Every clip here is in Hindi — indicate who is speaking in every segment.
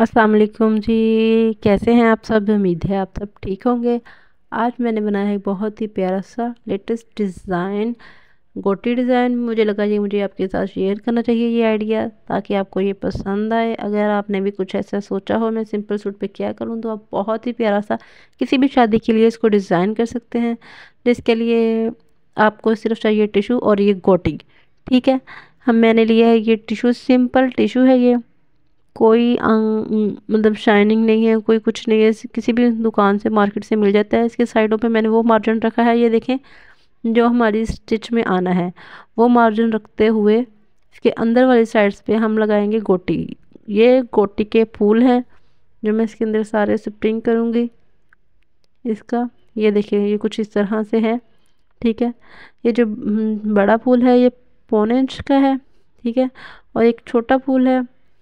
Speaker 1: असलकुम जी कैसे हैं आप सब उम्मीद है आप सब ठीक होंगे आज मैंने बनाया है बहुत ही प्यारा सा लेटेस्ट डिज़ाइन गोटी डिज़ाइन मुझे लगा ये मुझे आपके साथ शेयर करना चाहिए ये आइडिया ताकि आपको ये पसंद आए अगर आपने भी कुछ ऐसा सोचा हो मैं सिंपल सूट पे क्या करूँ तो आप बहुत ही प्यारा सा किसी भी शादी के लिए इसको डिज़ाइन कर सकते हैं जिसके लिए आपको सिर्फ चाहिए टिशू और ये गोटी ठीक है हम मैंने लिया है ये टिशू सिंपल टिशू है ये कोई मतलब शाइनिंग नहीं है कोई कुछ नहीं है किसी भी दुकान से मार्केट से मिल जाता है इसके साइडों पे मैंने वो मार्जिन रखा है ये देखें जो हमारी स्टिच में आना है वो मार्जिन रखते हुए इसके अंदर वाली साइड्स पे हम लगाएंगे गोटी ये गोटी के फूल हैं जो मैं इसके अंदर सारे स्प्रिंग करूँगी इसका ये देखें ये कुछ इस तरह से है ठीक है ये जो बड़ा फूल है ये पौने इंच का है ठीक है और एक छोटा फूल है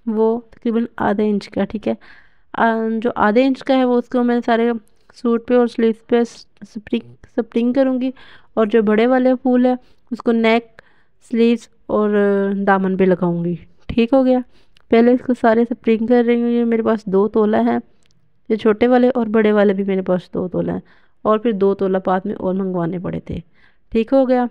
Speaker 1: वो तकरीबन आधे इंच का ठीक है जो आधे इंच का है वो उसको मैं सारे सूट पे और स्लीव पे स्प्रिंग स्प्रिंग करूँगी और जो बड़े वाले फूल है उसको नेक स्लीव्स और दामन पे लगाऊंगी ठीक हो गया पहले इसको सारे स्प्रिंग कर रही हूँ ये मेरे पास दो तोला है ये छोटे वाले और बड़े वाले भी मेरे पास दो तोला है और फिर दो तोला पास में और मंगवाने पड़े थे ठीक हो गया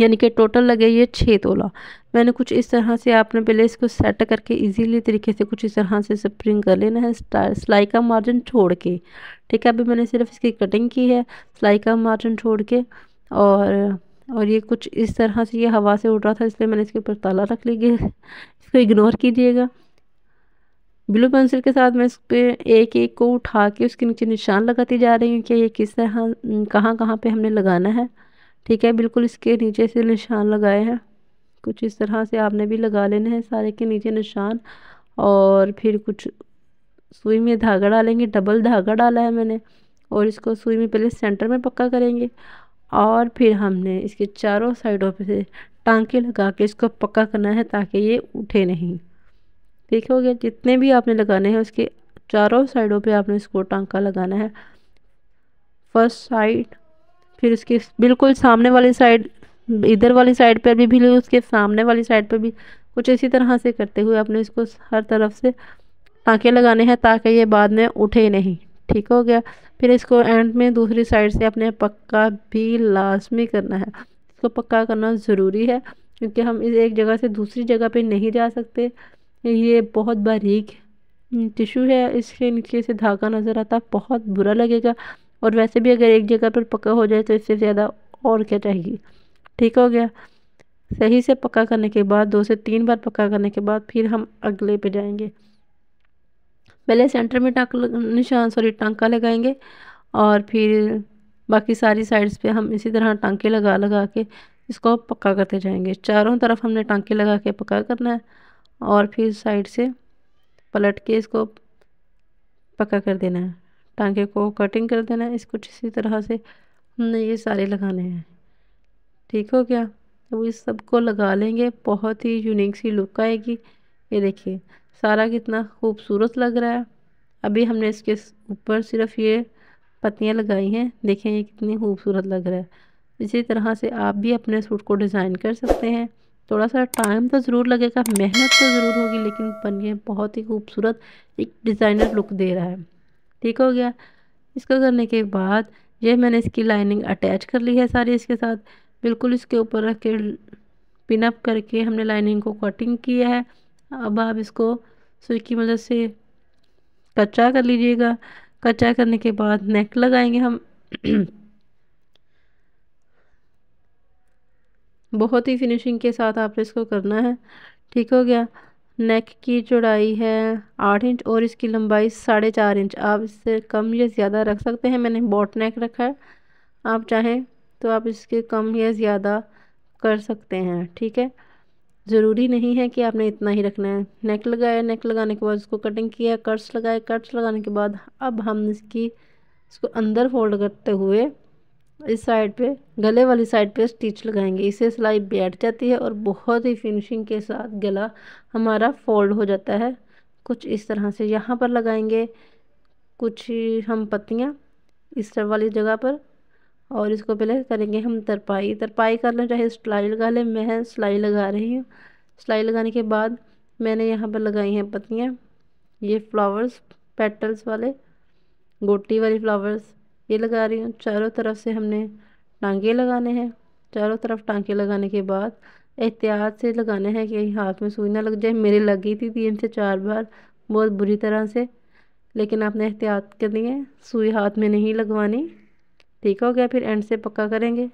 Speaker 1: यानी कि टोटल लगे ये छः तोला मैंने कुछ इस तरह से आपने पहले इसको सेट करके इजीली तरीके से कुछ इस तरह से स्प्रिंग कर लेना है सिलाई का मार्जिन छोड़ के ठीक है अभी मैंने सिर्फ इसकी कटिंग की है सिलाई का मार्जिन छोड़ के और और ये कुछ इस तरह से ये हवा से उड़ रहा था इसलिए मैंने इसके ऊपर ताला रख लीजिए इसको इग्नोर कीजिएगा ब्लू पेंसिल के साथ मैं इस पर एक एक को उठा के उसके नीचे निशान लगाती जा रही हूँ कि ये किस तरह कहाँ कहाँ पर हमने लगाना है ठीक है बिल्कुल इसके नीचे से निशान लगाए हैं कुछ इस तरह से आपने भी लगा लेने हैं सारे के नीचे निशान और फिर कुछ सुई में धागा डालेंगे डबल धागा डाला है मैंने और इसको सुई में पहले सेंटर में पक्का करेंगे और फिर हमने इसके चारों साइडों पर से टांके लगा के इसको पक्का करना है ताकि ये उठे नहीं ठीक हो गया जितने भी आपने लगाने हैं उसके चारों साइडों पे आपने इसको टांका लगाना है फर्स्ट साइड फिर उसके बिल्कुल सामने वाली साइड इधर वाली साइड पर भी फिर उसके सामने वाली साइड पर भी कुछ इसी तरह से करते हुए आपने इसको हर तरफ से टाँके लगाने हैं ताकि ये बाद में उठे नहीं ठीक हो गया फिर इसको एंड में दूसरी साइड से अपने पक्का भी लाजमी करना है इसको पक्का करना ज़रूरी है क्योंकि हम इस एक जगह से दूसरी जगह पे नहीं जा सकते ये बहुत बारीक टिशू हम्म, है इसके नीचे से धागा नज़र आता बहुत बुरा लगेगा और वैसे भी अगर एक जगह पर पक्का हो जाए तो इससे ज़्यादा और क्या चाहिए ठीक हो गया सही से पक्का करने के बाद दो से तीन बार पक्का करने के बाद फिर हम अगले पे जाएंगे पहले सेंटर में टाक निशान सॉरी टांका लगाएंगे और फिर बाकी सारी साइड्स पे हम इसी तरह टांके लगा लगा के इसको पक्का करते जाएंगे चारों तरफ हमने टांके लगा के पक्का करना है और फिर साइड से पलट के इसको पक्का कर देना है टांके को कटिंग कर देना है इसको इसी तरह से हमने ये सारे लगाने हैं ठीक हो गया अब इस सबको लगा लेंगे बहुत ही यूनिक सी लुक आएगी ये देखिए सारा कितना खूबसूरत लग रहा है अभी हमने इसके ऊपर सिर्फ ये पत्तियाँ लगाई हैं देखें ये कितनी खूबसूरत लग रहा है इसी तरह से आप भी अपने सूट को डिज़ाइन कर सकते हैं थोड़ा सा टाइम तो ज़रूर लगेगा मेहनत तो ज़रूर होगी लेकिन बन ये बहुत ही खूबसूरत एक डिज़ाइनर लुक दे रहा है ठीक हो गया इसको करने के बाद ये मैंने इसकी लाइनिंग अटैच कर ली है सारी इसके साथ बिल्कुल इसके ऊपर रख के पिनअप करके हमने लाइनिंग को कटिंग किया है अब आप इसको सुई की मदद से कच्चा कर लीजिएगा कच्चा करने के बाद नेक लगाएंगे हम बहुत ही फिनिशिंग के साथ आपने इसको करना है ठीक हो गया नेक की चौड़ाई है आठ इंच और इसकी लंबाई साढ़े चार इंच आप इससे कम या ज़्यादा रख सकते हैं मैंने बॉट नेक रखा है आप चाहें तो आप इसके कम या ज़्यादा कर सकते हैं ठीक है ज़रूरी नहीं है कि आपने इतना ही रखना है नेक लगाया नेक लगाने के बाद इसको कटिंग किया कट्स लगाए कट्स लगाने के बाद अब हम इसकी इसको अंदर फोल्ड करते हुए इस साइड पे गले वाली साइड पे स्टिच लगाएंगे इससे सिलाई बैठ जाती है और बहुत ही फिनिशिंग के साथ गला हमारा फोल्ड हो जाता है कुछ इस तरह से यहाँ पर लगाएंगे कुछ हम पत्तियाँ इस तरह वाली जगह पर और इसको पहले करेंगे हम तरपाई तरपाई कर लें चाहे सिलाई लगा लें मैं सिलाई लगा रही हूँ सिलाई लगाने के बाद मैंने यहाँ पर लगाई हैं पत्तियाँ ये फ्लावर्स पेटल्स वाले गोटी वाली फ्लावर्स ये लगा रही हूँ चारों तरफ से हमने टांगे लगाने हैं चारों तरफ टांके लगाने के बाद एहतियात से लगाने हैं कि हाथ में सुई ना लग जाए मेरे लगी थी तीन से चार बार बहुत बुरी तरह से लेकिन आपने एहतियात करनी है सुई हाथ में नहीं लगवानी ठीक हो गया फिर एंड से पक्का करेंगे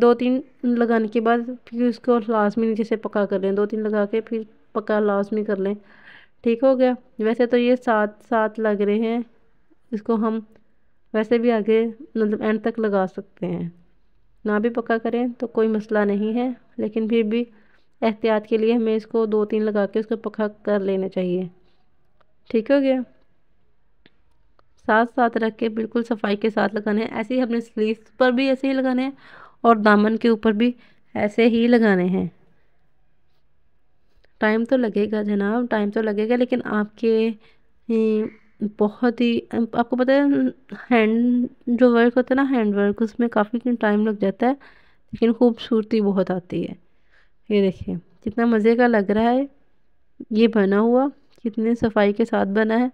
Speaker 1: दो तीन लगाने के बाद फिर उसको लास्ट में नीचे से पक्का कर लें दो तीन लगा के फिर पक्का लास्ट में कर लें ठीक हो गया वैसे तो ये सात सात लग रहे हैं इसको हम वैसे भी आगे मतलब एंड तक लगा सकते हैं ना भी पक्का करें तो कोई मसला नहीं है लेकिन फिर भी एहतियात के लिए हमें इसको दो तीन लगा के उसको पक्का कर लेना चाहिए ठीक हो गया साथ साथ रख के बिल्कुल सफाई के साथ लगाने हैं ऐसे ही हमने स्लीव पर भी ऐसे ही लगाने हैं और दामन के ऊपर भी ऐसे ही लगाने हैं टाइम तो लगेगा जनाब टाइम तो लगेगा लेकिन आपके हम्म, बहुत ही आपको पता है हैंड जो वर्क होता है ना हैंड वर्क उसमें काफ़ी टाइम लग जाता है लेकिन खूबसूरती बहुत आती है ये देखिए कितना मज़े का लग रहा है ये बना हुआ कितने सफाई के साथ बना है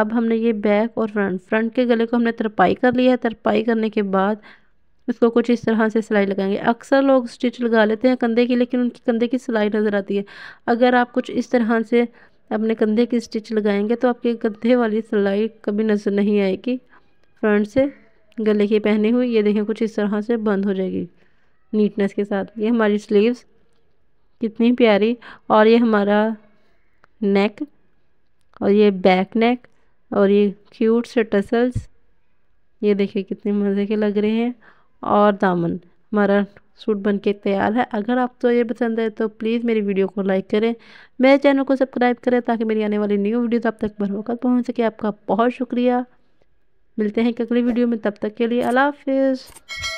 Speaker 1: अब हमने ये बैक और फ्रंट फ्रंट के गले को हमने तरपाई कर लिया है तरपाई करने के बाद उसको कुछ इस तरह से सिलाई लगाएंगे अक्सर लोग स्टिच लगा लेते हैं कंधे की लेकिन उनकी कंधे की सिलाई नज़र आती है अगर आप कुछ इस तरह से अपने कंधे की स्टिच लगाएंगे तो आपके कंधे वाली सिलाई कभी नज़र नहीं आएगी फ्रंट से गले की पहनी हुई ये देखें कुछ इस तरह से बंद हो जाएगी नीटनेस के साथ ये हमारी स्लीव्स कितनी प्यारी और ये हमारा नेक और ये बैक नेक और ये क्यूट से टसल्स ये देखिए कितने मज़े के लग रहे हैं और दामन हमारा सूट बनके तैयार है अगर आपको तो ये पसंद है तो प्लीज़ मेरी वीडियो को लाइक करें मेरे चैनल को सब्सक्राइब करें ताकि मेरी आने वाली न्यू वीडियोस आप तक बर वक्त पहुँच सके आपका बहुत शुक्रिया मिलते हैं अगली वीडियो में तब तक के लिए अला हाफिज़